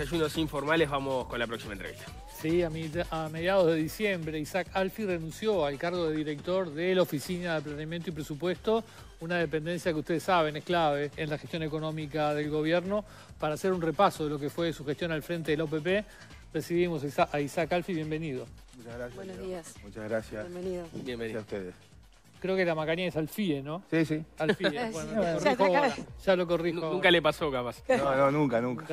desayunos informales vamos con la próxima entrevista. Sí, a, mediados de diciembre Isaac Alfi renunció al cargo de director de la Oficina de Planeamiento y Presupuesto, una dependencia que ustedes saben es clave en la gestión económica del gobierno. Para hacer un repaso de lo que fue su gestión al frente del OPP, recibimos a Isaac Alfi, bienvenido. Muchas gracias. Buenos días. Muchas gracias. Bienvenido. Bienvenido a ustedes. Creo que la macanía es Alfie, ¿no? Sí, sí. Alfie, Ya lo corrijo. Nunca le pasó, capaz. No, no, nunca. nunca.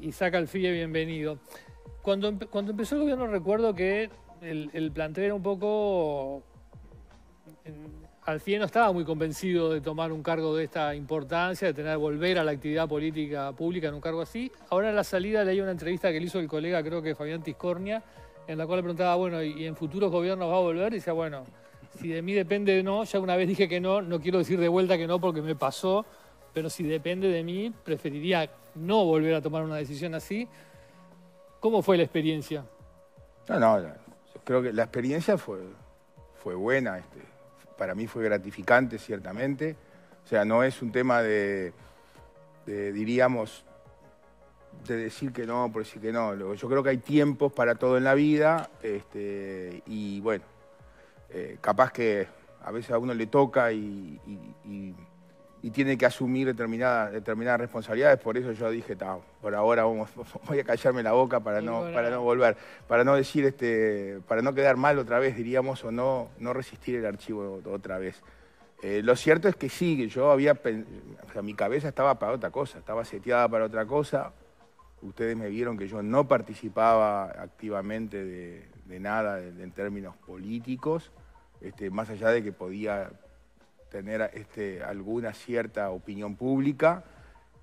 Isaac Alfie, bienvenido. Cuando, cuando empezó el gobierno recuerdo que el, el plantel era un poco... al Alfie no estaba muy convencido de tomar un cargo de esta importancia, de tener volver a la actividad política pública en un cargo así. Ahora en la salida leí una entrevista que le hizo el colega, creo que Fabián Tiscornia, en la cual le preguntaba, bueno, ¿y en futuros gobiernos va a volver? Y decía, bueno, si de mí depende no, ya una vez dije que no, no quiero decir de vuelta que no porque me pasó pero si depende de mí, preferiría no volver a tomar una decisión así. ¿Cómo fue la experiencia? No, no, creo que la experiencia fue, buena. Este, para mí fue gratificante, ciertamente. O sea, no es un tema de, diríamos, de decir que no, por decir que no. Yo creo que hay tiempos para todo en la vida este, y bueno, eh, capaz que a veces a uno le toca y y tiene que asumir determinadas determinadas responsabilidades. Por eso yo dije, por ahora vamos, voy a callarme la boca para no, para no volver, para no decir, este, para no quedar mal otra vez, diríamos, o no, no resistir el archivo otra vez. Eh, lo cierto es que sí, yo había, o mi cabeza estaba para otra cosa, estaba seteada para otra cosa. Ustedes me vieron que yo no participaba activamente de, nada en, términos políticos, este, más allá de que podía tener este, alguna cierta opinión pública.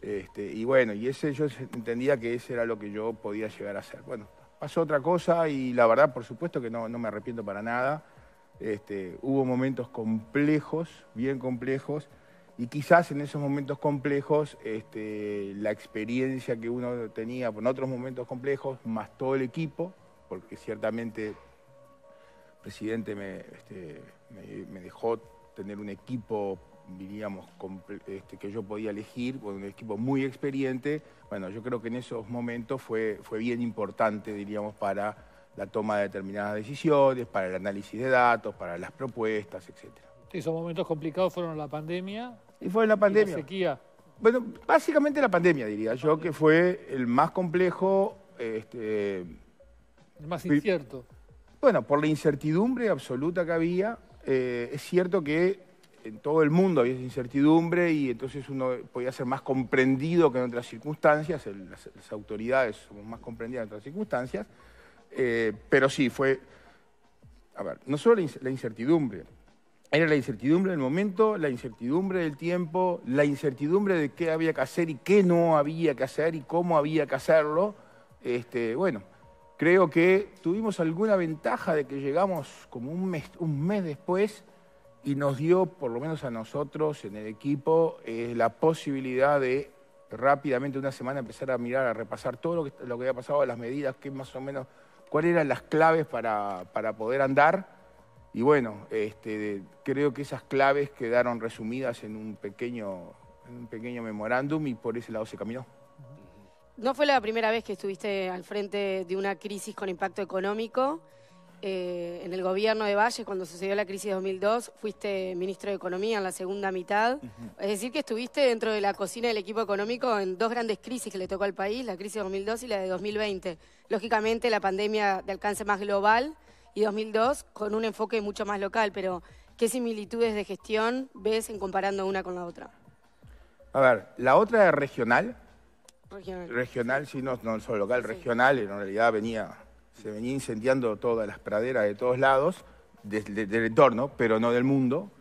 Este, y bueno, y ese yo entendía que ese era lo que yo podía llegar a hacer. Bueno, pasó otra cosa y la verdad, por supuesto que no, me arrepiento para nada. Este, hubo momentos complejos, bien complejos, y quizás en esos momentos complejos la experiencia que uno tenía en otros momentos complejos, más todo el equipo, porque ciertamente el presidente me, me dejó tener un equipo, diríamos, este, que yo podía elegir, un equipo muy experiente, bueno, yo creo que en esos momentos fue, fue bien importante, diríamos, para la toma de determinadas decisiones, para el análisis de datos, para las propuestas, etc. Esos momentos complicados fueron la pandemia. Y fue la pandemia. la sequía. Bueno, básicamente la pandemia, diría yo, que fue el más complejo. Este, el más incierto. Bueno, por la incertidumbre absoluta que había, eh, es cierto que en todo el mundo había esa incertidumbre y entonces uno podía ser más comprendido que en otras circunstancias, las, autoridades somos más comprendidas en otras circunstancias, eh, pero sí, fue, a ver, no solo la incertidumbre, era la incertidumbre del momento, la incertidumbre del tiempo, la incertidumbre de qué había que hacer y qué no había que hacer y cómo había que hacerlo. Este, bueno, Creo que tuvimos alguna ventaja de que llegamos como un mes, un mes después y nos dio, por lo menos a nosotros en el equipo, eh, la posibilidad de rápidamente una semana empezar a mirar, a repasar todo lo que, había pasado, las medidas, qué más o menos, cuáles eran las claves para, para poder andar. Y bueno, este, creo que esas claves quedaron resumidas en un pequeño, en un pequeño memorándum y por ese lado se caminó. No fue la primera vez que estuviste al frente de una crisis con impacto económico. Eh, en el gobierno de Valle, cuando sucedió la crisis de 2002, fuiste ministro de Economía en la segunda mitad. Es decir, que estuviste dentro de la cocina del equipo económico en dos grandes crisis que le tocó al país, la crisis de 2002 y la de 2020. Lógicamente, la pandemia de alcance más global y 2002 con un enfoque mucho más local, pero ¿qué similitudes de gestión ves en comparando una con la otra? A ver, la otra es regional, Regional. sí, no, solo local, regional, en realidad venía, se venía incendiando todas las praderas de todos lados, del entorno, pero no del mundo.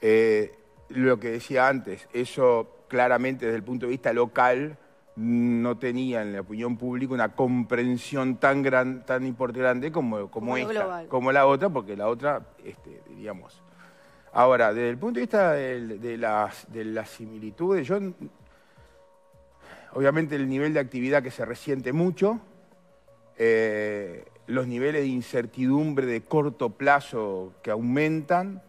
Eh, lo que decía antes, eso claramente desde el punto de vista local no tenía en la opinión pública una comprensión tan gran, tan importante como, como, esta, como la otra, porque la otra, este, diríamos. Ahora, desde el punto de vista de, las, de las similitudes, yo obviamente el nivel de actividad que se resiente mucho, eh, los niveles de incertidumbre de corto plazo que aumentan.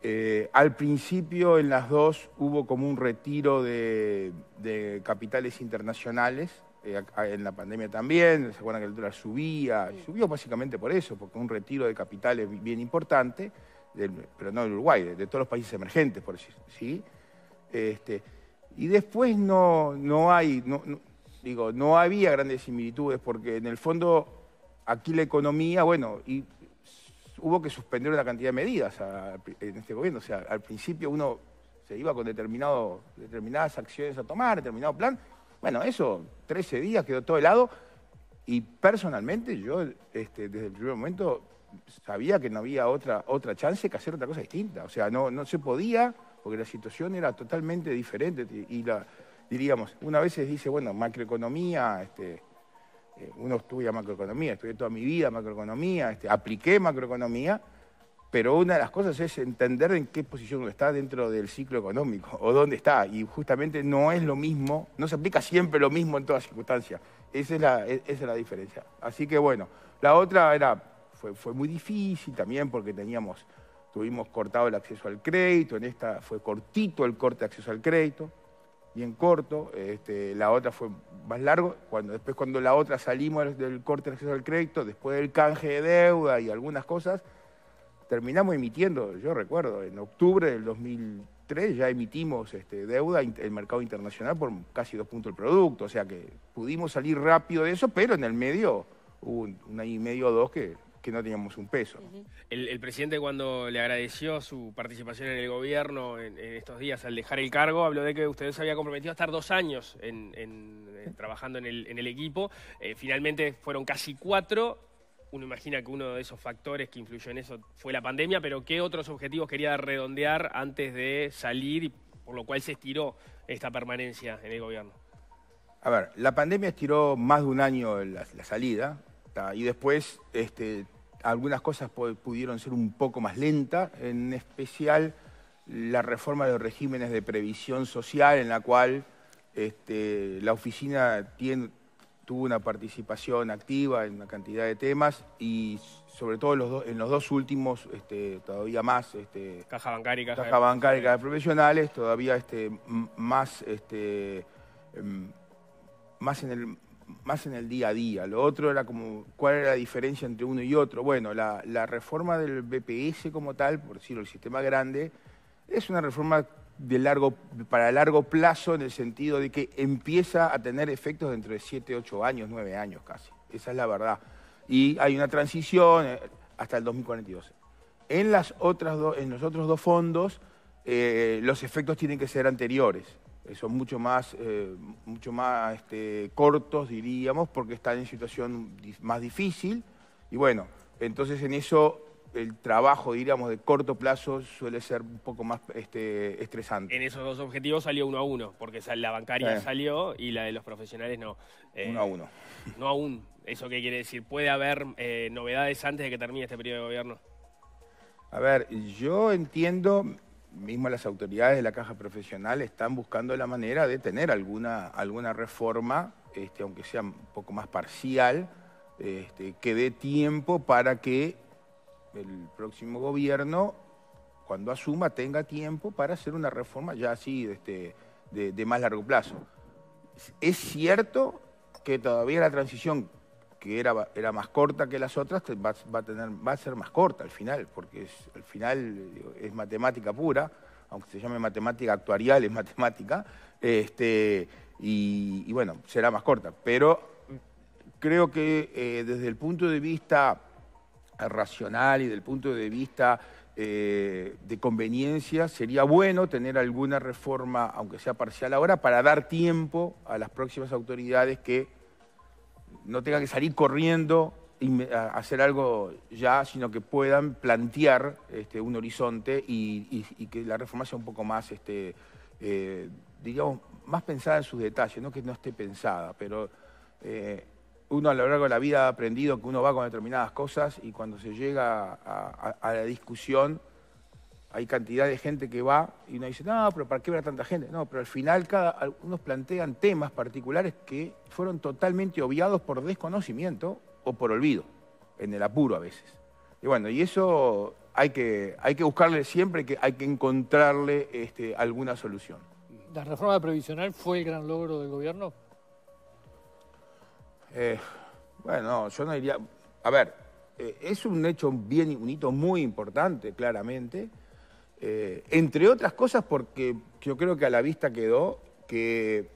Eh, al principio en las dos hubo como un retiro de, capitales internacionales, eh, ah, en la pandemia también, se acuerdan que el dólar subía, subió básicamente por eso, porque un retiro de capitales bien importante, pero no del Uruguay, de, todos los países emergentes, por decir, ¿sí? Este, y después no, hay, digo, no había grandes similitudes porque en el fondo aquí la economía, bueno, y hubo que suspender una cantidad de medidas en este gobierno. O sea, al principio uno se iba con determinado, determinadas acciones a tomar, determinado plan. Bueno, eso, 13 días quedó todo helado. Y personalmente yo, este, desde el primer momento, sabía que no había otra, otra chance que hacer otra cosa distinta. O sea, no, no se podía porque la situación era totalmente diferente y la, diríamos, una vez dice, bueno, macroeconomía, este, eh, uno estudia macroeconomía, estudié toda mi vida macroeconomía, este, apliqué macroeconomía, pero una de las cosas es entender en qué posición uno está dentro del ciclo económico o dónde está. Y justamente no es lo mismo, no se aplica siempre lo mismo en todas circunstancias. Esa es la, e, diferencia. Así que bueno, la otra era, fue, fue muy difícil también porque teníamos tuvimos cortado el acceso al crédito, en esta fue cortito el corte de acceso al crédito, bien corto, este, la otra fue más largo, cuando, después cuando la otra salimos del corte de acceso al crédito, después del canje de deuda y algunas cosas, terminamos emitiendo, yo recuerdo, en octubre del 2003 ya emitimos este, deuda en el mercado internacional por casi dos puntos del producto, o sea que pudimos salir rápido de eso, pero en el medio hubo un, un año y medio o dos que que no teníamos un peso. el, presidente cuando le agradeció su participación en el gobierno en, estos días al dejar el cargo, habló de que usted se había comprometido a estar dos años eh, trabajando en el, equipo. Eh, finalmente fueron casi cuatro. Uno imagina que uno de esos factores que influyó en eso fue la pandemia, pero ¿qué otros objetivos quería redondear antes de salir y por lo cual se estiró esta permanencia en el gobierno? A ver, la pandemia estiró más de un año la, salida, y después este, algunas cosas pudieron ser un poco más lentas, en especial la reforma de los regímenes de previsión social, en la cual este, la oficina tuvo una participación activa en una cantidad de temas y sobre todo en los, dos últimos, este, todavía más... Este, caja bancaria y caja, de, bancaria, profesionales, todavía más, em, más en el más en el día a día. Lo otro era como, ¿cuál era la diferencia entre uno y otro? Bueno, la, reforma del BPS como tal, por decirlo, el sistema grande, es una reforma de largo, para largo plazo en el sentido de que empieza a tener efectos dentro de 7, 8 años, 9 años casi. Esa es la verdad. Y hay una transición eh, hasta el 2042. En, en los otros dos fondos, eh, los efectos tienen que ser anteriores. Eh, son mucho más, eh, mucho más este, cortos, diríamos, porque están en situación más difícil. Y bueno, entonces en eso el trabajo, diríamos, de corto plazo suele ser un poco más este, estresante. En esos dos objetivos salió uno a uno, porque la bancaria salió y la de los profesionales no. Eh, uno a uno. No aún. ¿Eso qué quiere decir? ¿Puede haber novedades antes de que termine este periodo de gobierno? A ver, yo entiendo, mismo las autoridades de la caja profesional están buscando la manera de tener alguna, alguna reforma, este, aunque sea un poco más parcial, este, que dé tiempo para que el próximo gobierno, cuando asuma, tenga tiempo para hacer una reforma ya así este, de más largo plazo. Es cierto que todavía la transición que era, era más corta que las otras, va, a tener, va a ser más corta al final, porque al final es matemática pura, aunque se llame matemática actuarial, es matemática, este, y, bueno, será más corta. Pero creo que eh, desde el punto de vista racional y del punto de vista eh, de conveniencia, sería bueno tener alguna reforma, aunque sea parcial ahora, para dar tiempo a las próximas autoridades que no tengan que salir corriendo y hacer algo ya, sino que puedan plantear este, un horizonte y, que la reforma sea un poco más, este, eh, digamos, más pensada en sus detalles, no que no esté pensada, pero eh, uno a lo largo de la vida ha aprendido que uno va con determinadas cosas y cuando se llega a la discusión hay cantidad de gente que va y uno dice, no, pero ¿para qué habrá tanta gente? No, pero al final cada, algunos plantean temas particulares que fueron totalmente obviados por desconocimiento o por olvido, en el apuro a veces. Y bueno, y eso hay que, hay que buscarle siempre, que hay que encontrarle este, alguna solución. ¿La reforma previsional fue el gran logro del gobierno? Eh, bueno, yo no diría... A ver, eh, es un hecho bien, un hito muy importante, claramente, eh, entre otras cosas porque yo creo que a la vista quedó que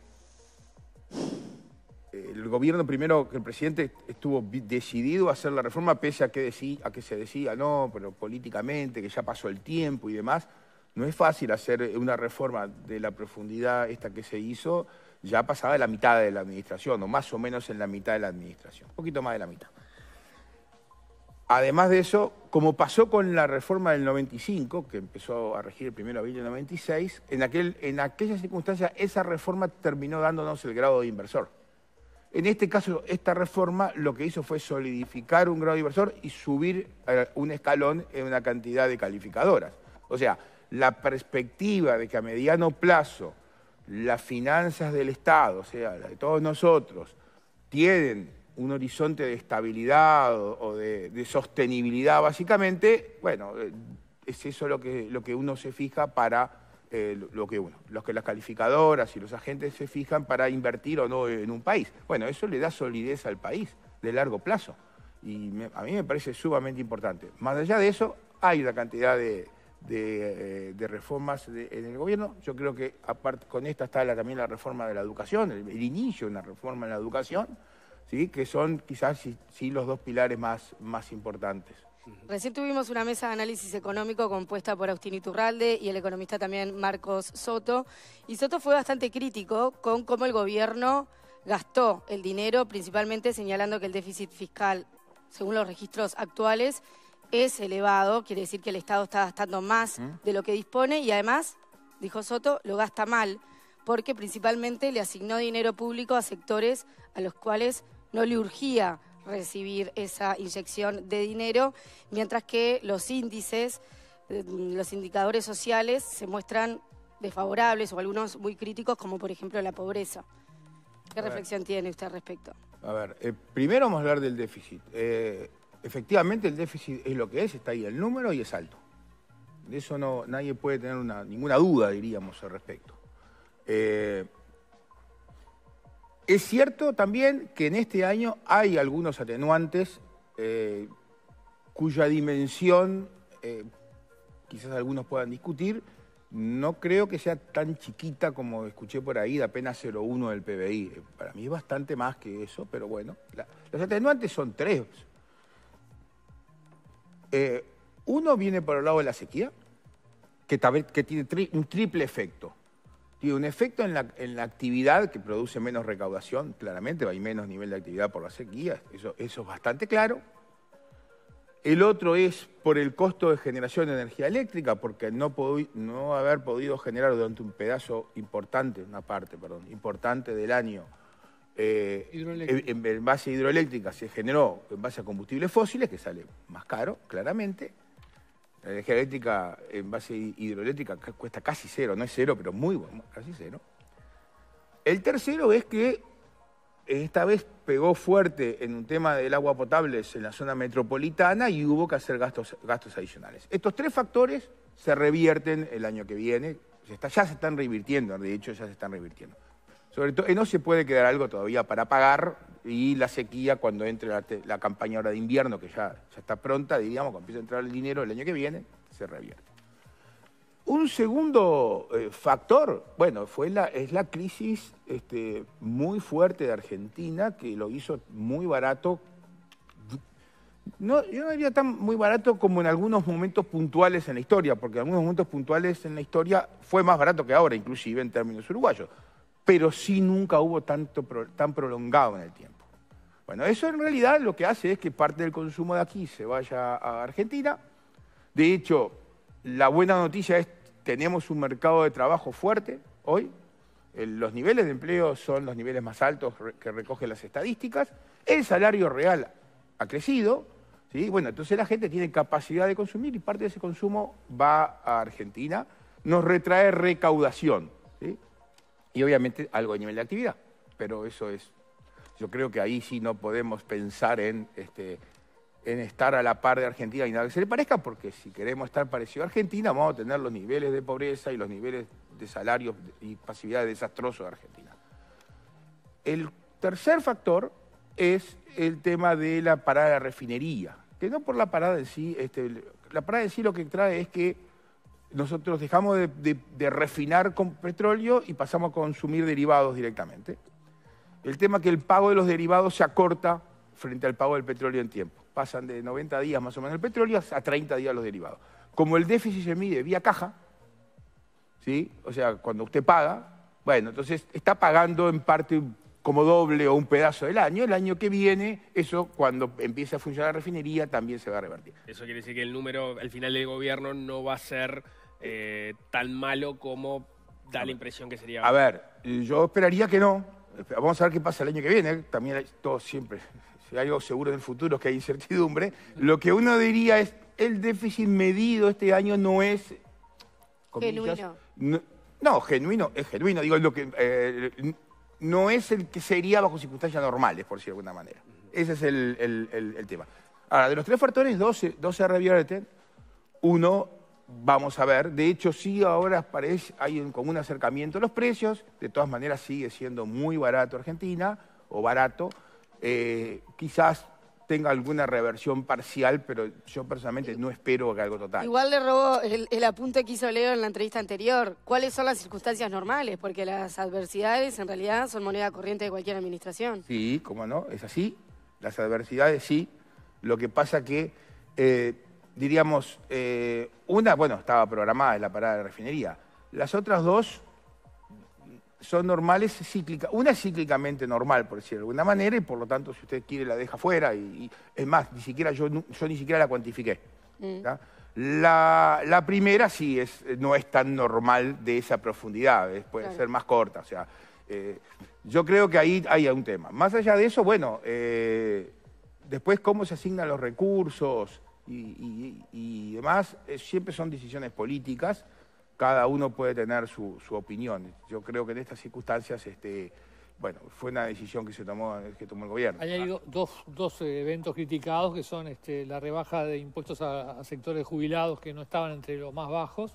eh, el gobierno primero, que el presidente estuvo decidido a hacer la reforma pese a que, se decía, no, pero políticamente, que ya pasó el tiempo y demás. No es fácil hacer una reforma de la profundidad esta que se hizo ya pasada la mitad de la administración, o más o menos en la mitad de la administración, un poquito más de la mitad. Además de eso, como pasó con la reforma del 95, que empezó a regir el 1 de abril del 96, en, aquel, en aquella circunstancia esa reforma terminó dándonos el grado de inversor. En este caso, esta reforma lo que hizo fue solidificar un grado de inversor y subir eh, un escalón en una cantidad de calificadoras. O sea, la perspectiva de que a mediano plazo las finanzas del Estado, o sea, las de todos nosotros, tienen un horizonte de estabilidad o, de, sostenibilidad, básicamente, bueno, eh, es eso lo que, lo que uno se fija para eh, lo que uno, los que las calificadoras y los agentes se fijan para invertir o no en un país. Bueno, eso le da solidez al país de largo plazo y a mí me parece sumamente importante. Más allá de eso, hay una cantidad de, eh, reformas en el gobierno. Yo creo que aparte con esta está también la reforma de la educación, el, el inicio de una reforma en la educación que son quizás sí, los dos pilares más, más importantes. Recién tuvimos una mesa de análisis económico compuesta por Austin Iturralde y el economista también Marcos Soto. Y Soto fue bastante crítico con cómo el gobierno gastó el dinero, principalmente señalando que el déficit fiscal, según los registros actuales, es elevado, quiere decir que el Estado está gastando más de lo que dispone y además, dijo Soto, lo gasta mal, porque principalmente le asignó dinero público a sectores a los cuales no le urgía recibir esa inyección de dinero, mientras que los índices, eh, los indicadores sociales se muestran desfavorables o algunos muy críticos, como por ejemplo la pobreza. ¿Qué reflexión tiene usted al respecto? A ver, eh, primero vamos a hablar del déficit. Eh, efectivamente el déficit es lo que es, está ahí el número y es alto. De eso no, nadie puede tener ninguna duda, diríamos, al respecto. Es cierto también que en este año hay algunos atenuantes eh, cuya dimensión eh, quizás algunos puedan discutir. No creo que sea tan chiquita como escuché por ahí, de apenas 0,1 del PBI. Para mí es bastante más que eso, pero bueno. los atenuantes son tres. Eh, uno viene por el lado de la sequía, que, tiene un triple efecto tiene un efecto en la, actividad que produce menos recaudación, claramente hay menos nivel de actividad por la sequía eso, eso es bastante claro. El otro es por el costo de generación de energía eléctrica, porque no, no haber podido generar durante un pedazo importante, una parte, perdón, importante del año, eh, en, en, base hidroeléctrica se generó en base a combustibles fósiles, que sale más caro, claramente, la energía eléctrica en base hidroeléctrica cuesta casi cero, no es cero, pero muy bueno, casi cero. El tercero es que esta vez pegó fuerte en un tema del agua potable en la zona metropolitana y hubo que hacer gastos, gastos adicionales. Estos tres factores se revierten el año que viene, ya se están revirtiendo, de hecho ya se están revirtiendo. Sobre todo, no se puede quedar algo todavía para pagar y la sequía cuando entre la, campaña ahora de invierno, que ya, ya está pronta, digamos cuando empieza a entrar el dinero el año que viene, se revierte. Un segundo eh, factor, bueno, fue la, es la crisis este, muy fuerte de Argentina que lo hizo muy barato. No, yo no diría tan muy barato como en algunos momentos puntuales en la historia, porque en algunos momentos puntuales en la historia fue más barato que ahora, inclusive en términos uruguayos. Pero sí nunca hubo tanto, tan prolongado en el tiempo. Bueno, eso en realidad lo que hace es que parte del consumo de aquí se vaya a Argentina. De hecho, la buena noticia es que tenemos un mercado de trabajo fuerte hoy. Los niveles de empleo son los niveles más altos que recogen las estadísticas. El salario real ha crecido. ¿sí? Bueno, entonces la gente tiene capacidad de consumir y parte de ese consumo va a Argentina. Nos retrae recaudación. Y obviamente algo a nivel de actividad, pero eso es yo creo que ahí sí no podemos pensar en, este, estar a la par de Argentina y nada que se le parezca, porque si queremos estar parecido a Argentina, vamos a tener los niveles de pobreza y los niveles de salarios y pasividad desastrosos de Argentina. El tercer factor es el tema de la parada de refinería, que no por la parada en sí, este, la parada en sí lo que trae es que nosotros dejamos de refinar con petróleo y pasamos a consumir derivados directamente. El tema que el pago de los derivados se acorta frente al pago del petróleo en tiempo. Pasan de 90 días más o menos el petróleo a 30 días los derivados. Como el déficit se mide vía caja, ¿sí? o sea, cuando usted paga, bueno, entonces está pagando en parte como doble o un pedazo del año. El año que viene, eso cuando empiece a funcionar la refinería también se va a revertir. Eso quiere decir que el número al final del gobierno no va a ser eh, tan malo como da la impresión que sería. A ver, yo esperaría que no, Vamos a ver qué pasa el año que viene. Eh. También hay, todo siempre, si hay algo seguro en el futuro es que hay incertidumbre. Lo que uno diría es, el déficit medido este año no es... genuino. No, genuino, es genuino. Digo, lo que, eh, no es el que sería bajo circunstancias normales, por decirlo de alguna manera. Ese es el, tema. Ahora, de los tres factores, 12 se revierten. Uno vamos a ver. De hecho, sí, ahora parece, hay un, común acercamiento a los precios. De todas maneras, sigue siendo muy barato Argentina, o barato. Eh, quizás tenga alguna reversión parcial, pero yo personalmente no espero que algo total. Igual le robó el, apunte que hizo Leo en la entrevista anterior. ¿Cuáles son las circunstancias normales? Porque las adversidades en realidad son moneda corriente de cualquier administración. Sí, cómo no, es así. Las adversidades sí. Lo que pasa que... Eh, diríamos, eh, una, bueno, estaba programada, en la parada de refinería. Las otras dos son normales cíclicas. Una es cíclicamente normal, por decirlo de alguna manera, y por lo tanto, si usted quiere, la deja fuera. Y, es más, ni siquiera yo, yo ni siquiera la cuantifiqué. Mm. La, primera sí es, no es tan normal de esa profundidad, puede ser más corta. O sea, eh, yo creo que ahí hay un tema. Más allá de eso, bueno, eh, después cómo se asignan los recursos, y, y, demás, eh, siempre son decisiones políticas, cada uno puede tener su, su, opinión. Yo creo que en estas circunstancias, este, bueno, fue una decisión que se tomó, que tomó el gobierno. Hay ah. dos, dos, eh, eventos criticados que son este, la rebaja de impuestos a, sectores jubilados que no estaban entre los más bajos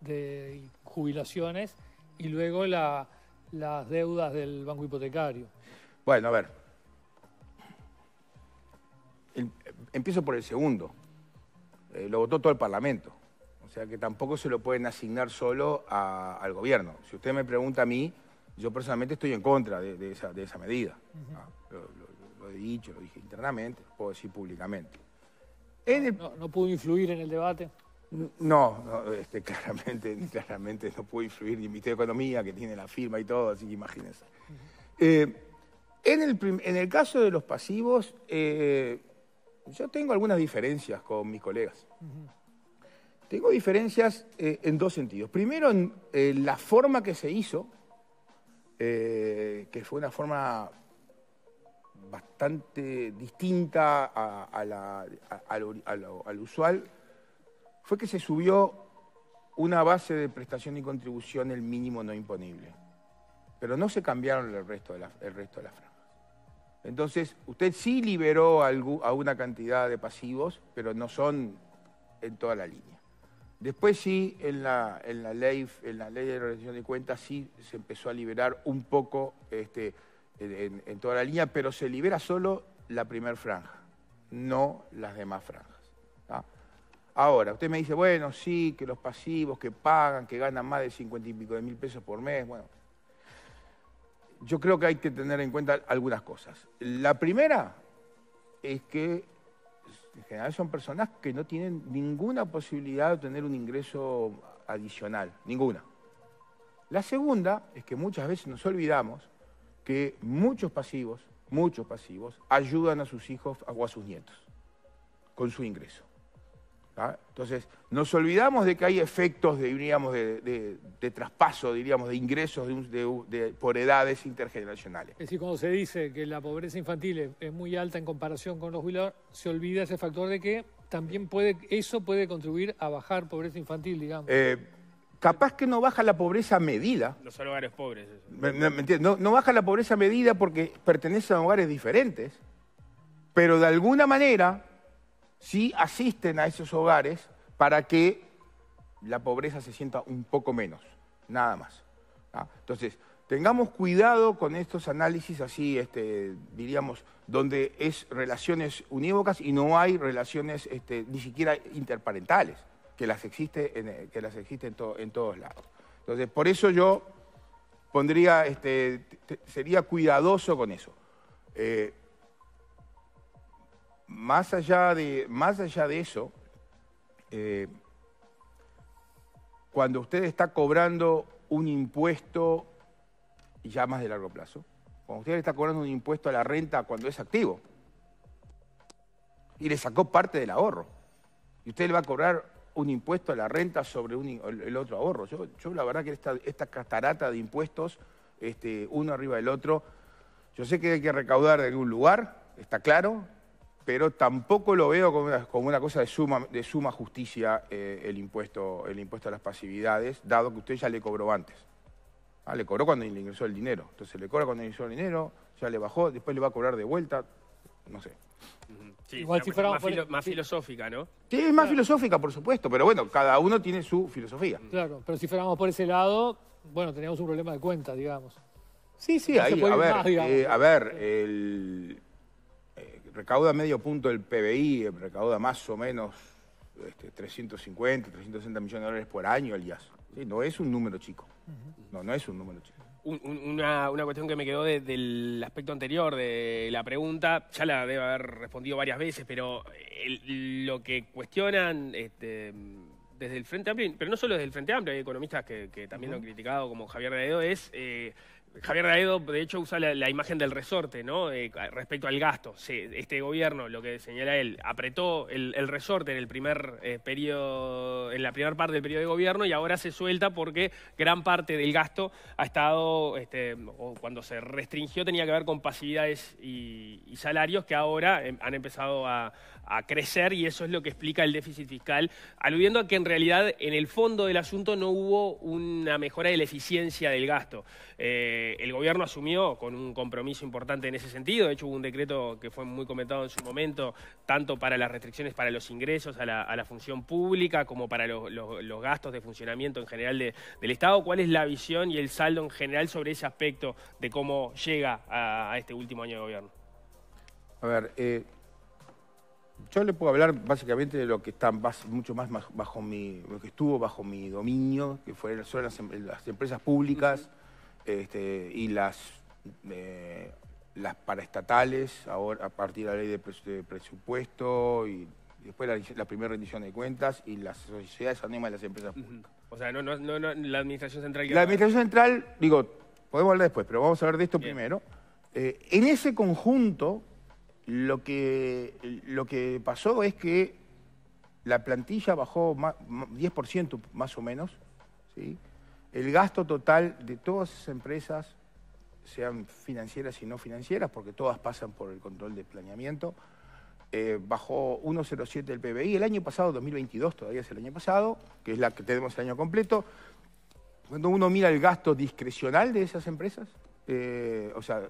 de jubilaciones y luego las deudas del banco hipotecario. Bueno, a ver. empiezo por el segundo. Eh, lo votó todo el Parlamento. O sea que tampoco se lo pueden asignar solo al gobierno. Si usted me pregunta a mí, yo personalmente estoy en contra de, esa, medida. Ah, lo, he dicho, lo dije internamente, puedo decir públicamente. no, pudo influir en el debate? No, este, claramente, claramente no pudo influir ni el Ministerio de Economía, que tiene la firma y todo, así que imagínense. Eh, en, el caso de los pasivos, eh, yo tengo algunas diferencias con mis colegas. Tengo diferencias eh, en dos sentidos. Primero, en eh, la forma que se hizo, eh, que fue una forma bastante distinta al usual, fue que se subió una base de prestación y contribución el mínimo no imponible. Pero no se cambiaron el resto de la, el resto de la entonces, usted sí liberó a una cantidad de pasivos, pero no son en toda la línea. Después sí, en la, ley, en la ley de organización de cuentas sí se empezó a liberar un poco este, en, toda la línea, pero se libera solo la primer franja, no las demás franjas. Ahora, usted me dice, bueno, sí, que los pasivos que pagan, que ganan más de 50 y pico de mil pesos por mes, bueno, yo creo que hay que tener en cuenta algunas cosas. La primera es que en general son personas que no tienen ninguna posibilidad de tener un ingreso adicional, ninguna. La segunda es que muchas veces nos olvidamos que muchos pasivos, muchos pasivos, ayudan a sus hijos o a sus nietos con su ingreso. Entonces, nos olvidamos de que hay efectos, de, diríamos, de, traspaso, diríamos, de ingresos por edades intergeneracionales. Es decir, cuando se dice que la pobreza infantil es muy alta en comparación con los jubilados, se olvida ese factor de que también puede, eso puede contribuir a bajar pobreza infantil, digamos. Eh, capaz que no baja la pobreza medida. Los hogares pobres. no, baja la pobreza medida porque pertenecen a hogares diferentes, pero de alguna manera sí asisten a esos hogares para que la pobreza se sienta un poco menos, nada más. ¿ah? Entonces, tengamos cuidado con estos análisis así, este, diríamos, donde es relaciones unívocas y no hay relaciones este, ni siquiera interparentales, que las existe en, eh, que las existe en, todos lados. Entonces, por eso yo pondría, este, sería cuidadoso con eso. Eh, más allá de, más allá de eso, eh, cuando usted está cobrando un impuesto ya más de largo plazo, cuando usted le está cobrando un impuesto a la renta cuando es activo y le sacó parte del ahorro, y usted le va a cobrar un impuesto a la renta sobre el otro ahorro. Yo, la verdad que esta, esta catarata de impuestos, este, uno arriba del otro, yo sé que hay que recaudar de algún lugar, está claro, pero tampoco lo veo como una, cosa de suma, de suma justicia eh, el, impuesto, el impuesto a las pasividades, dado que usted ya le cobró antes. Ah, le cobró cuando le ingresó el dinero. Entonces le cobra cuando ingresó el dinero, ya le bajó, después le va a cobrar de vuelta, no sé. Sí, más, filosófica, ¿no? Sí, es más filosófica, por supuesto, pero bueno, cada uno tiene su filosofía. Claro, pero si fuéramos por ese lado, bueno, teníamos un problema de cuenta, digamos. Sí, sí, ahí, a ver, eh, a ver, el recauda medio punto el PBI, recauda más o menos este, 350, 360 millones de dólares por año el IAS. no es un número chico. No, no es un número chico. Una, cuestión que me quedó del aspecto anterior de la pregunta, ya la debe haber respondido varias veces, pero lo que cuestionan este, desde el Frente Amplio, pero no solo desde el Frente Amplio, hay economistas que, también lo han criticado, como Javier Dedo, es eh, Javier Raedo, de hecho, usa la, imagen del resorte, ¿no? Eh, respecto al gasto. este gobierno, lo que señala él, apretó el, resorte en el primer eh, periodo, en la primera parte del periodo de gobierno y ahora se suelta porque gran parte del gasto ha estado, este, o cuando se restringió, tenía que ver con pasividades y, salarios que ahora em, han empezado a, crecer y eso es lo que explica el déficit fiscal, aludiendo a que en realidad en el fondo del asunto no hubo una mejora de la eficiencia del gasto. Eh, el gobierno asumió con un compromiso importante en ese sentido. De hecho, hubo un decreto que fue muy comentado en su momento, tanto para las restricciones para los ingresos a la, función pública como para los, gastos de funcionamiento en general del Estado. ¿Cuál es la visión y el saldo en general sobre ese aspecto de cómo llega a, este último año de gobierno? A ver, eh, yo le puedo hablar básicamente de lo que está mucho más bajo mi, lo que estuvo bajo mi dominio, que fueron em-, las, empresas públicas este, y las, eh, las paraestatales, ahora a partir de la ley de, presupuesto y después la, primera rendición de cuentas y las sociedades anónimas de las empresas O sea, no, no, no, la Administración Central... La Administración Central, digo, podemos hablar después, pero vamos a hablar de esto primero. Eh, en ese conjunto, lo que, lo que pasó es que la plantilla bajó más, 10% más o menos, ¿sí? el gasto total de todas esas empresas, sean financieras y no financieras, porque todas pasan por el control de planeamiento, eh, bajó 1,07 del PBI. El año pasado, 2022, todavía es el año pasado, que es la que tenemos el año completo. Cuando uno mira el gasto discrecional de esas empresas, eh, o sea,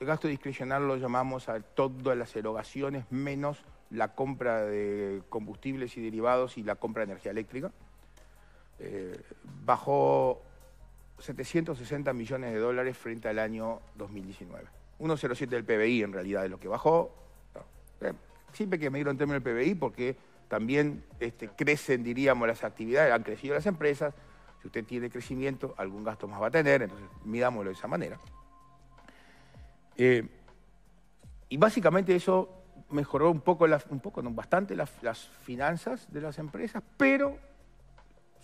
el gasto discrecional lo llamamos a todas las erogaciones menos la compra de combustibles y derivados y la compra de energía eléctrica. Eh, bajó 760 millones de dólares frente al año 2019. 1,07 del PBI en realidad es lo que bajó. Eh, siempre que me dieron término el PBI porque también este, crecen, diríamos, las actividades, han crecido las empresas. Si usted tiene crecimiento, algún gasto más va a tener, entonces midámoslo de esa manera. Eh, y básicamente eso mejoró un poco, un poco no, bastante las finanzas de las empresas, pero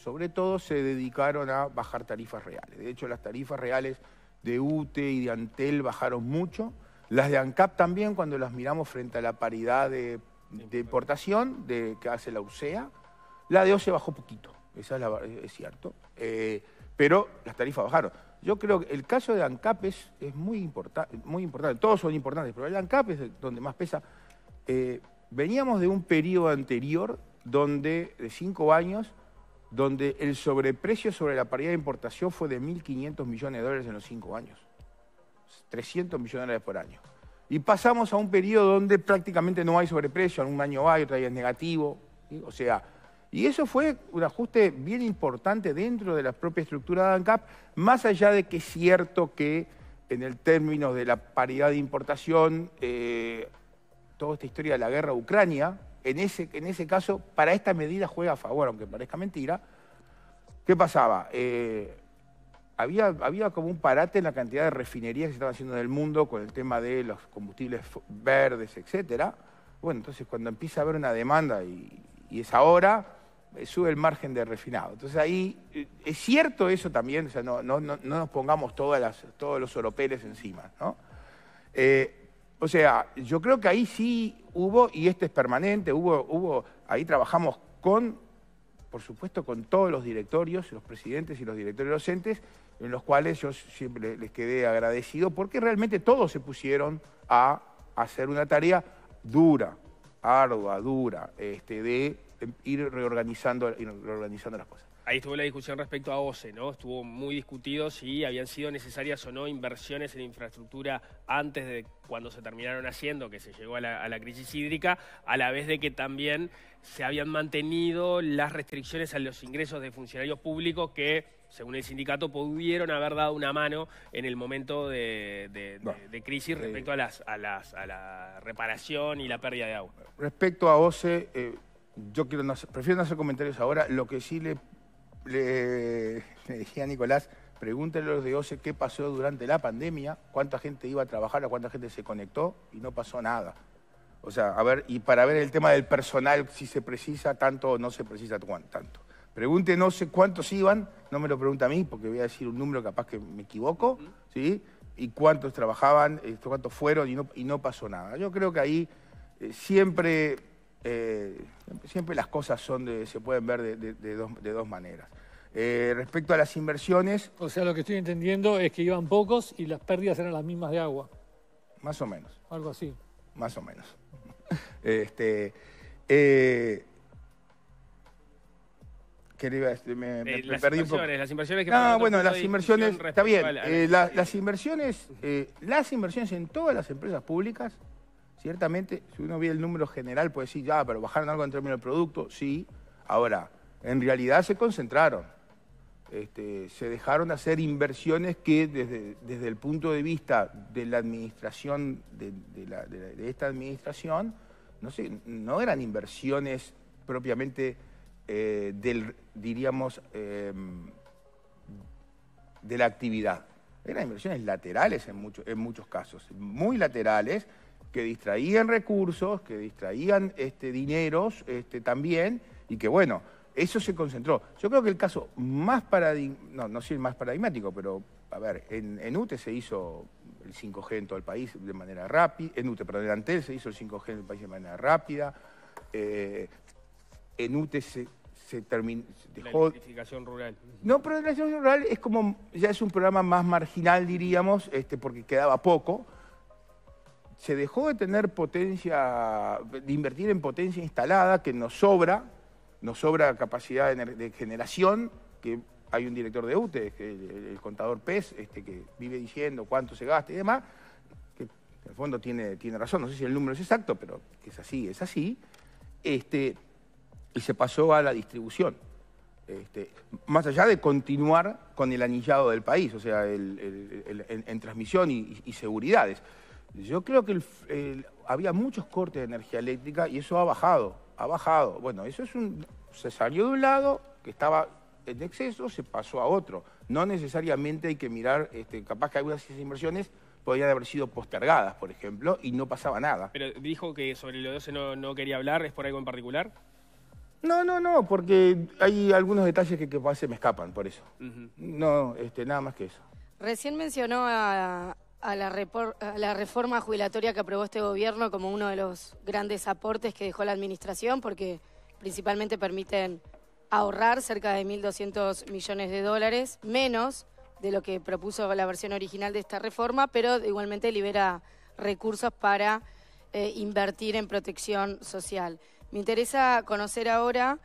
sobre todo se dedicaron a bajar tarifas reales. De hecho, las tarifas reales de UTE y de Antel bajaron mucho. Las de ANCAP también, cuando las miramos frente a la paridad de, importación de, que hace la UCEA. La de OCE bajó poquito, esa es, cierto. Eh, pero las tarifas bajaron. Yo creo que el caso de ANCAP es, muy, muy importante, todos son importantes, pero el ANCAP es donde más pesa. Eh, veníamos de un periodo anterior donde, de cinco años, donde el sobreprecio sobre la paridad de importación fue de 1.500 millones de dólares en los cinco años, 300 millones de dólares por año. Y pasamos a un periodo donde prácticamente no hay sobreprecio, en un año hay, otro día es negativo, o sea, y eso fue un ajuste bien importante dentro de la propia estructura de ANCAP, más allá de que es cierto que en el término de la paridad de importación, eh, toda esta historia de la guerra Ucrania, en ese, en ese caso, para esta medida juega a favor, aunque parezca mentira. ¿Qué pasaba? Eh, había, había como un parate en la cantidad de refinerías que se estaban haciendo en el mundo con el tema de los combustibles verdes, etc. Bueno, entonces cuando empieza a haber una demanda y, es ahora, eh, sube el margen de refinado. Entonces ahí eh, es cierto eso también, o sea, no, nos pongamos todas las, todos los oropeles encima. ¿no? O sea, yo creo que ahí sí hubo, y este es permanente, hubo, hubo, ahí trabajamos con, por supuesto, con todos los directorios, los presidentes y los directores docentes, en los cuales yo siempre les quedé agradecido, porque realmente todos se pusieron a hacer una tarea dura, ardua, dura, este, de em, ir reorganizando, ir reorganizando las cosas ahí estuvo la discusión respecto a OCE, ¿no? Estuvo muy discutido si habían sido necesarias o no inversiones en infraestructura antes de cuando se terminaron haciendo, que se llegó a la, crisis hídrica, a la vez de que también se habían mantenido las restricciones a los ingresos de funcionarios públicos que, según el sindicato, pudieron haber dado una mano en el momento de, crisis eh, respecto a, las, las, a la reparación y la pérdida de agua. Respecto a OCE, eh, yo quiero prefiero no hacer comentarios ahora. Lo que sí le le, decía a Nicolás, pregúntenle a los de OCE qué pasó durante la pandemia, cuánta gente iba a trabajar, a cuánta gente se conectó y no pasó nada. O sea, a ver, y para ver el tema del personal, si se precisa tanto o no se precisa tanto. Pregúntenos no sé cuántos iban, no me lo pregunta a mí, porque voy a decir un número capaz que me equivoco, ¿sí? Y cuántos trabajaban, este, cuántos fueron y no, y no pasó nada. Yo creo que ahí eh, siempre, eh, siempre las cosas son de, se pueden ver de dos maneras. Eh, respecto a las inversiones... O sea, lo que estoy entendiendo es que iban pocos y las pérdidas eran las mismas de agua. Más o menos. Algo así. Más o menos. este, me, las perdí un poco. Las inversiones que No, bueno, las inversiones, está bien. Eh, las inversiones, eh, las inversiones en todas las empresas públicas, ciertamente, si uno ve el número general, puede decir, ya, pero bajaron algo en términos de producto, sí. Ahora, en realidad se concentraron. Este, se dejaron hacer inversiones que desde, el punto de vista de la administración, de, esta administración, no, no eran inversiones propiamente eh, del, diríamos, em, de la actividad. Eran inversiones laterales en, muchos casos, muy laterales, que distraían recursos, que distraían este, dineros este, también, y que bueno, eso se concentró. Yo creo que el caso más paradigmático, no, no sé el más paradigmático, pero a ver, en, en, UTE se hizo el 5G en todo el país de manera rápida, en UTE, perdón, en Antel se hizo el 5G en el país de manera rápida, eh, en UTE se, terminó... La electrificación rural. No, pero la electrificación rural es como, ya es un programa más marginal, diríamos, este, porque quedaba poco, se dejó de tener potencia, de invertir en potencia instalada, que nos sobra, nos sobra capacidad de generación, que hay un director de UTE, el, contador PES, este, que vive diciendo cuánto se gasta y demás, que en el fondo tiene, tiene razón, no sé si el número es exacto, pero es así, es así, este, y se pasó a la distribución. Este, más allá de continuar con el anillado del país, o sea, en, transmisión y, seguridades. Yo creo que había muchos cortes de energía eléctrica y eso ha bajado ha bajado. Bueno, eso es un... Se salió de un lado que estaba en exceso, se pasó a otro. No necesariamente hay que mirar, este, capaz que algunas de esas inversiones podrían haber sido postergadas, por ejemplo, y no pasaba nada. Pero dijo que sobre el 12 no, no quería hablar, ¿es por algo en particular? No, no, no, porque hay algunos detalles que, se me escapan, por eso. No, este, nada más que eso. Recién mencionó a, a la, reforma jubilatoria que aprobó este gobierno como uno de los grandes aportes que dejó la administración, porque principalmente permiten ahorrar cerca de 1.200 millones de dólares, menos de lo que propuso la versión original de esta reforma, pero igualmente libera recursos para eh, invertir en protección social. Me interesa conocer ahora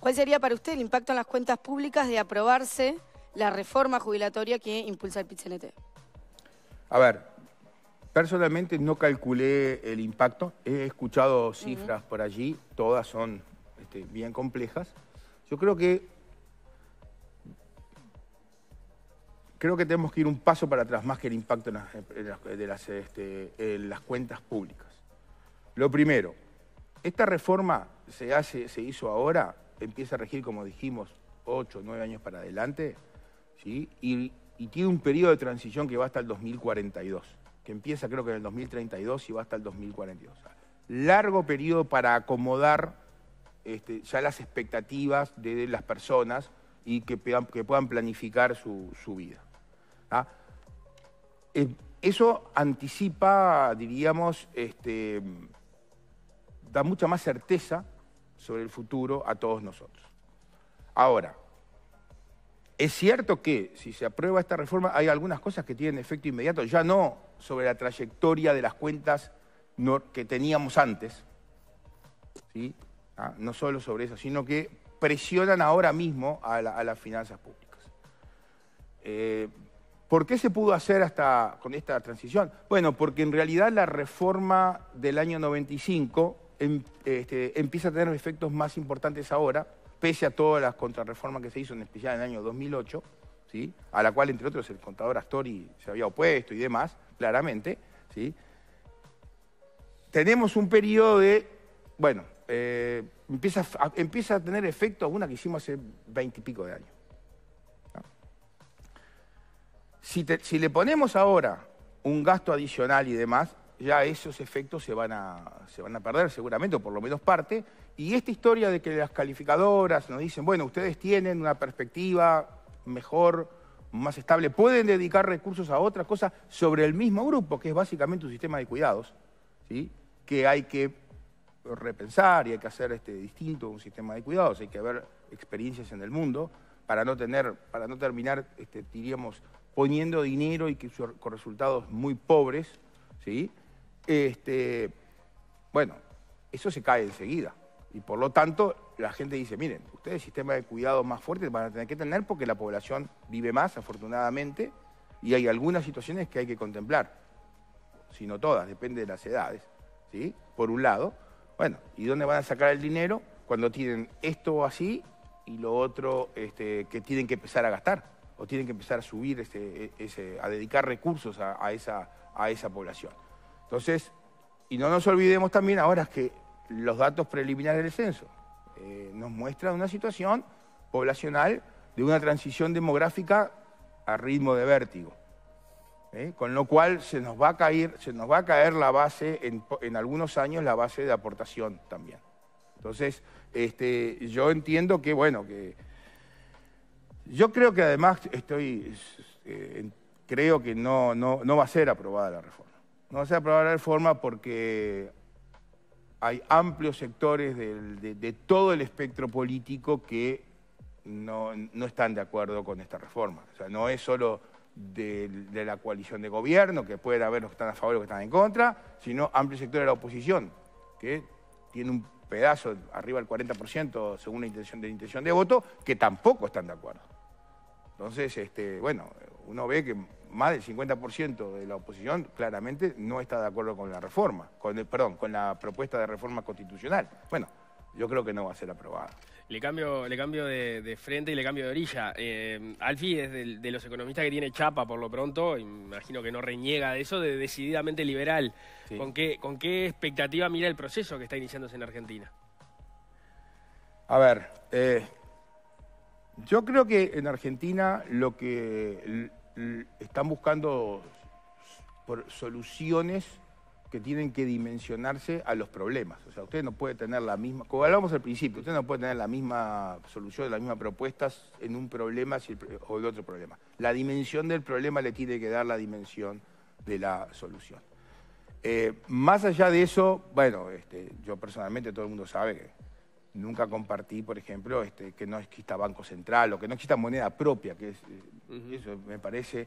cuál sería para usted el impacto en las cuentas públicas de aprobarse la reforma jubilatoria que impulsa el PITCNT. A ver, personalmente no calculé el impacto. He escuchado cifras por allí, todas son este, bien complejas. Yo creo que... Creo que tenemos que ir un paso para atrás más que el impacto en las, de las, este, las cuentas públicas. Lo primero, esta reforma se, hace, se hizo ahora, empieza a regir, como dijimos, 8, 9 años para adelante, ¿sí? y y tiene un periodo de transición que va hasta el 2042, que empieza creo que en el 2032 y va hasta el 2042. largo periodo para acomodar este, ya las expectativas de las personas y que, que puedan planificar su, vida. ¿ah? Eh, eso anticipa, diríamos, este, da mucha más certeza sobre el futuro a todos nosotros. Ahora, es cierto que si se aprueba esta reforma hay algunas cosas que tienen efecto inmediato, ya no sobre la trayectoria de las cuentas que teníamos antes, ¿sí? Ah, no solo sobre eso, sino que presionan ahora mismo a, las finanzas públicas. Eh, ¿Por qué se pudo hacer hasta con esta transición? Bueno, porque en realidad la reforma del año 95 em, este, empieza a tener efectos más importantes ahora pese a todas las contrarreformas que se hizo, en especial en el año 2008, ¿sí? a la cual, entre otros, el contador Astori se había opuesto y demás, claramente, ¿sí? tenemos un periodo de, bueno, eh, empieza, a, empieza a tener efecto alguna que hicimos hace pico de años. Si, le ponemos ahora un gasto adicional y demás, ya esos efectos se van se van a perder seguramente, o por lo menos parte, y esta historia de que las calificadoras nos dicen, bueno, ustedes tienen una perspectiva mejor, más estable, pueden dedicar recursos a otra cosa sobre el mismo grupo, que es básicamente un sistema de cuidados, ¿sí? que hay que repensar y hay que hacer este, distinto un sistema de cuidados, hay que ver experiencias en el mundo para no, tener, para no terminar, este, diríamos, poniendo dinero y que con resultados muy pobres, ¿sí? Este, bueno, eso se cae enseguida. Y por lo tanto, la gente dice, miren, ustedes el sistema de cuidado más fuerte van a tener que tener porque la población vive más, afortunadamente, y hay algunas situaciones que hay que contemplar, si no todas, depende de las edades, ¿sí? Por un lado, bueno, ¿y dónde van a sacar el dinero cuando tienen esto así y lo otro este, que tienen que empezar a gastar? o tienen que empezar a subir, este, e, a dedicar recursos a, a, esa, a esa población. Entonces, y no nos olvidemos también ahora que los datos preliminares del censo eh, nos muestran una situación poblacional de una transición demográfica a ritmo de vértigo. ¿eh? Con lo cual se nos va a caer, se nos va a caer la base, en, algunos años, la base de aportación también. Entonces, este, yo entiendo que, bueno, que. Yo creo que además estoy. Eh, creo que no, no, no va a ser aprobada la reforma. No va a ser aprobada la reforma porque hay amplios sectores de, todo el espectro político que no, están de acuerdo con esta reforma. O sea, no es solo de, la coalición de gobierno, que pueden haber los que están a favor y los que están en contra, sino amplios sectores de la oposición, que tiene un pedazo, arriba del 40%, según la intención de intención de voto, que tampoco están de acuerdo. Entonces, este, bueno, uno ve que más del 50% de la oposición claramente no está de acuerdo con la reforma, con perdón, con la propuesta de reforma constitucional. Bueno, yo creo que no va a ser aprobada. Le cambio, le cambio de, frente y le cambio de orilla. Eh, Alfi es de, los economistas que tiene chapa por lo pronto, imagino que no reniega de eso, de decididamente liberal. ¿Con, qué, ¿Con qué expectativa mira el proceso que está iniciándose en Argentina? A ver, eh, yo creo que en Argentina lo que están buscando soluciones que tienen que dimensionarse a los problemas. O sea, usted no puede tener la misma, como hablamos al principio, usted no puede tener la misma solución, las mismas propuestas en un problema o el otro problema. La dimensión del problema le tiene que dar la dimensión de la solución. Eh, más allá de eso, bueno, este, yo personalmente todo el mundo sabe que nunca compartí, por ejemplo, este, que no exista Banco Central o que no exista moneda propia, que es, eh, eso me parece,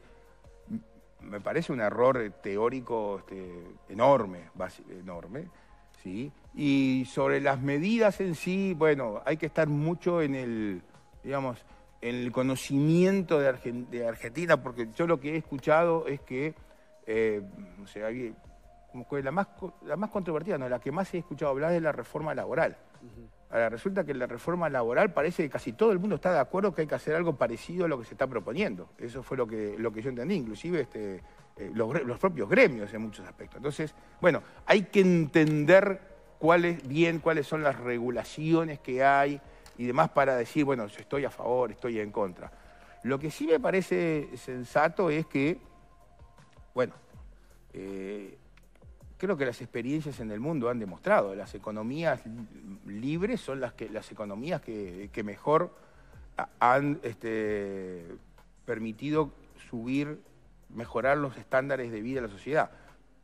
me parece un error teórico este, enorme, enorme. ¿sí? Y sobre las medidas en sí, bueno, hay que estar mucho en el, digamos, en el conocimiento de, Argentina, porque yo lo que he escuchado es que, eh, o sea, la más, la más controvertida, no, la que más he escuchado hablar es la reforma laboral. Ahora, resulta que la reforma laboral parece que casi todo el mundo está de acuerdo que hay que hacer algo parecido a lo que se está proponiendo. Eso fue lo que, lo que yo entendí, inclusive este, eh, los, propios gremios en muchos aspectos. Entonces, bueno, hay que entender bien cuáles son las regulaciones que hay y demás para decir, bueno, yo estoy a favor, estoy en contra. Lo que sí me parece sensato es que, bueno, eh, creo que las experiencias en el mundo han demostrado. Las economías libres son las, que, las economías que, mejor han este, permitido subir, mejorar los estándares de vida de la sociedad.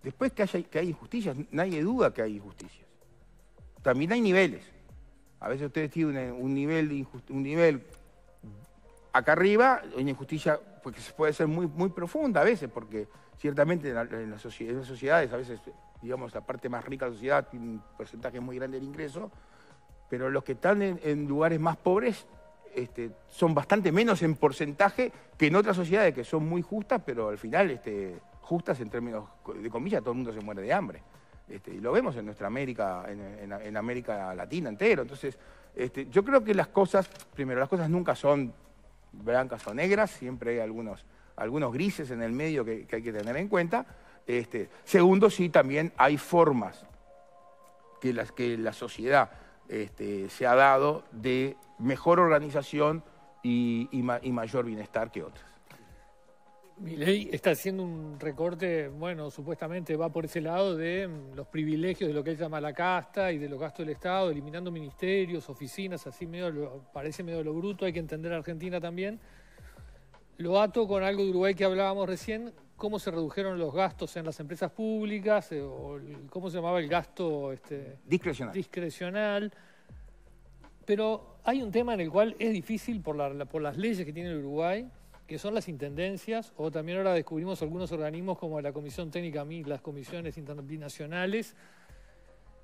Después que, que hay injusticias, nadie duda que hay injusticias. También hay niveles. A veces ustedes tienen un nivel, de un nivel acá arriba, una injusticia se pues, puede ser muy, muy profunda a veces, porque ciertamente en, las sociedades a veces digamos, la parte más rica de la sociedad tiene un porcentaje muy grande del ingreso, pero los que están en, lugares más pobres este, son bastante menos en porcentaje que en otras sociedades que son muy justas, pero al final este, justas en términos de comillas, todo el mundo se muere de hambre. Este, y lo vemos en nuestra América, en, América Latina entero. Entonces, yo creo que las cosas, primero, las cosas nunca son blancas o negras, siempre hay algunos, algunos grises en el medio que hay que tener en cuenta. Este, segundo, sí, también hay formas que, las, que la sociedad este, se ha dado de mejor organización y, mayor bienestar que otras. Mi ley está haciendo un recorte, bueno, supuestamente va por ese lado de mm, los privilegios de lo que él llama la casta y de los gastos del Estado, eliminando ministerios, oficinas, así medio, parece medio lo bruto, hay que entender Argentina también. Lo ato con algo de Uruguay que hablábamos recién, cómo se redujeron los gastos en las empresas públicas, eh, o cómo se llamaba el gasto este, discrecional. discrecional. Pero hay un tema en el cual es difícil por, las leyes que tiene el Uruguay, que son las intendencias, o también ahora descubrimos algunos organismos como la Comisión Técnica MIG, las comisiones internacionales.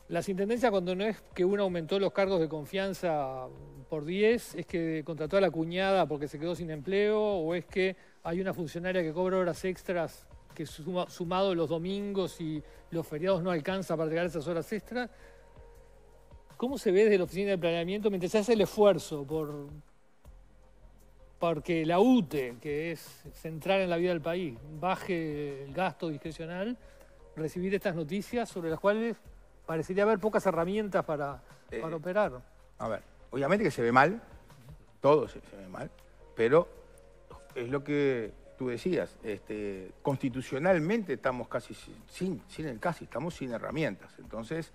Las intendencias cuando no es que uno aumentó los cargos de confianza por 10, es que contrató a la cuñada porque se quedó sin empleo, o es que hay una funcionaria que cobra horas extras que sumado los domingos y los feriados no alcanza para llegar esas horas extras. ¿Cómo se ve desde la oficina de planeamiento mientras se hace el esfuerzo por porque la UTE, que es central en la vida del país, baje el gasto discrecional, recibir estas noticias sobre las cuales parecería haber pocas herramientas para, eh, operar? A ver, obviamente que se ve mal, todo se ve mal, pero es lo que tú decías, este, constitucionalmente estamos casi sin, sin, el casi estamos sin herramientas. Entonces,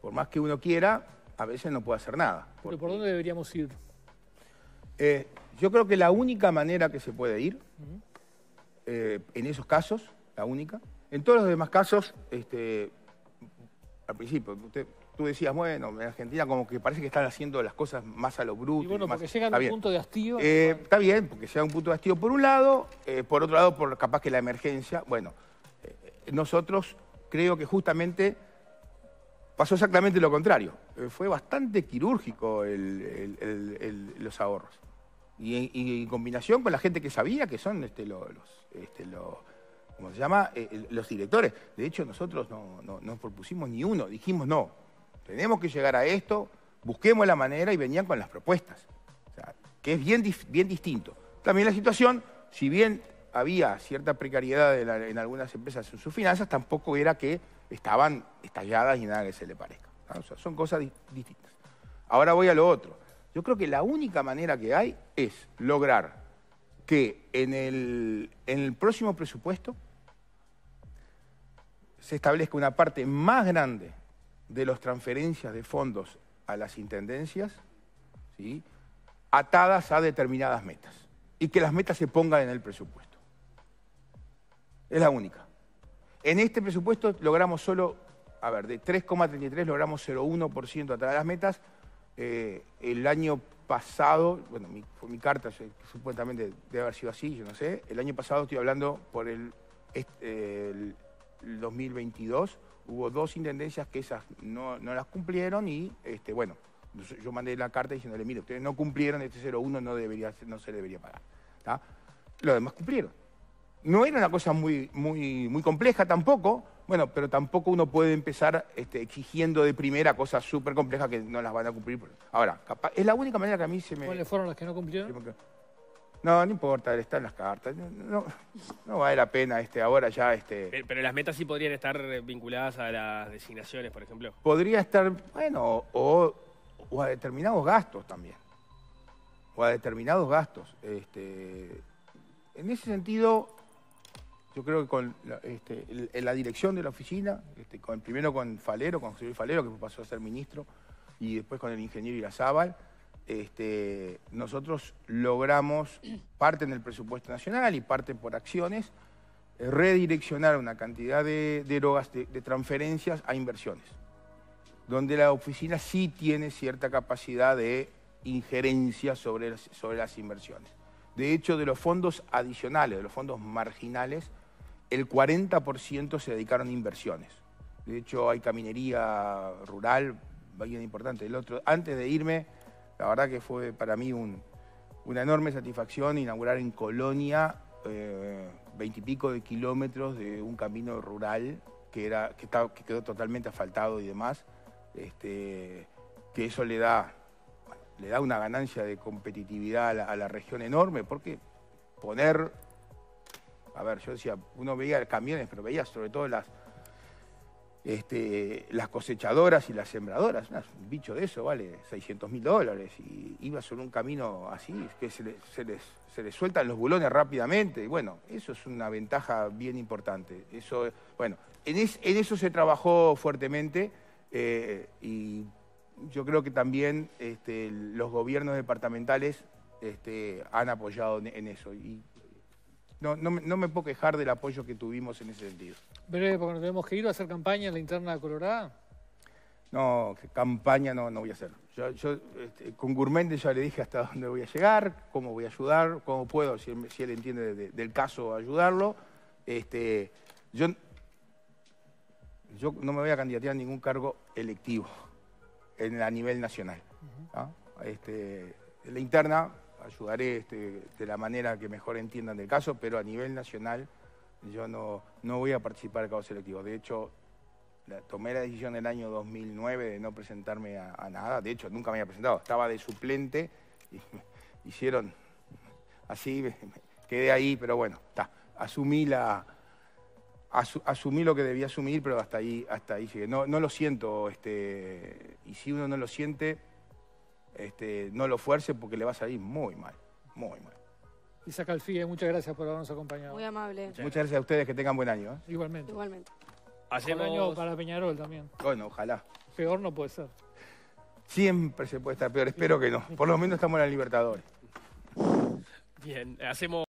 por más que uno quiera, a veces no puede hacer nada. ¿Pero por dónde deberíamos ir? Eh, yo creo que la única manera que se puede ir, eh, en esos casos, la única, en todos los demás casos, este, al principio, usted tú decías, bueno, en Argentina como que parece que están haciendo las cosas más a lo bruto. Y bueno, eh, porque llegan a un punto de hastío. está bien, porque sea un punto de hastío por un lado, eh, por otro lado, por capaz que la emergencia. Bueno, eh, nosotros creo que justamente pasó exactamente lo contrario. fue bastante quirúrgico los ahorros. Y, en combinación con la gente que sabía que son este, los... Este, se llama? los directores. De hecho, nosotros no, no, no, propusimos ni uno, dijimos no tenemos que llegar a esto, busquemos la manera y venían con las propuestas, que es bien, bien distinto. También la situación, si bien había cierta precariedad en, algunas empresas en sus finanzas, tampoco era que estaban estalladas y nada que se le parezca. son cosas distintas. Ahora voy a lo otro. Yo creo que la única manera que hay es lograr que en el, en el próximo presupuesto se establezca una parte más grande de las transferencias de fondos a las intendencias ¿sí? atadas a determinadas metas y que las metas se pongan en el presupuesto. Es la única. En este presupuesto logramos solo, a ver, de 3,33 logramos 0,1% atrás de las metas. Eh, el año pasado, bueno, mi, mi carta, supuestamente debe haber sido así, yo no sé. El año pasado estoy hablando por el, eh, el 2022 hubo dos intendencias que esas no, no las cumplieron y, este, bueno, yo mandé la carta diciéndole, mire, ustedes no cumplieron, este 01 no, debería, no se debería pagar. está Los demás cumplieron. No era una cosa muy, muy, muy compleja tampoco, bueno, pero tampoco uno puede empezar este, exigiendo de primera cosas súper complejas que no las van a cumplir. Ahora, es la única manera que a mí se me... ¿Cuáles fueron las que no cumplieron? No, no importa, están las cartas. No, vale la pena este, ahora ya. Este... Pero, las metas sí podrían estar vinculadas a las designaciones, por ejemplo. Podría estar, bueno, o, a determinados gastos también. O a determinados gastos. Este, en ese sentido, yo creo que con la, este, la dirección de la oficina, este, con, primero con Falero, con José Luis Falero, que pasó a ser ministro, y después con el ingeniero Irazábal, este, nosotros logramos, parte en el presupuesto nacional y parte por acciones, redireccionar una cantidad de, drogas, de, transferencias a inversiones, donde la oficina sí tiene cierta capacidad de injerencia sobre las, sobre las inversiones. De hecho, de los fondos adicionales, de los fondos marginales, el 40% se dedicaron a inversiones. De hecho, hay caminería rural, bien importante. El otro, antes de irme, la verdad que fue para mí una enorme satisfacción inaugurar en Colonia eh, veintipico de kilómetros de un camino rural que, era, que, estaba, que quedó totalmente asfaltado y demás, este, que eso le da, le da una ganancia de competitividad a la, región enorme, porque poner, a ver, yo decía, uno veía camiones, pero veía sobre todo las, este, las cosechadoras y las sembradoras. un bicho de eso vale 600 mil dólares y iba sobre un camino así, que se, les, sueltan los bulones rápidamente. Bueno, eso es una ventaja bien importante. Eso, bueno, en, eso se trabajó fuertemente eh, y yo creo que también este, los gobiernos departamentales este, han apoyado en, en eso. Y no, no, no, me puedo quejar del apoyo que tuvimos en ese sentido. Breve, porque nos tenemos que ir a hacer campaña en la interna de Colorado. No, campaña no, no voy a hacer. Yo, este, con Gourmende ya le dije hasta dónde voy a llegar, cómo voy a ayudar, cómo puedo, si él, entiende del caso, ayudarlo. Este, yo, yo no me voy a candidatar a ningún cargo electivo en, a nivel nacional. Este, la interna ayudaré este, de la manera que mejor entiendan del caso, pero a nivel nacional yo no, no voy a participar el caso selectivo. De hecho, tomé la decisión en el año 2009 de no presentarme a, nada. De hecho, nunca me había presentado. Estaba de suplente y me hicieron así, me, quedé ahí, pero bueno, está. Asumí la... asumí lo que debía asumir, pero hasta ahí, hasta ahí llegué. No, no lo siento, este, y si uno no lo siente, este, no lo fuerce porque le va a salir muy mal, muy mal. Isa Alfie, eh, muchas gracias por habernos acompañado. Muy amable. Muchas, gracias a ustedes, que tengan buen año. ¿eh? Igualmente. Igualmente. Buen año para Peñarol también. Bueno, ojalá. Peor no puede ser. Siempre se puede estar peor, espero que no. Por lo menos estamos en la Libertadores. Bien, hacemos...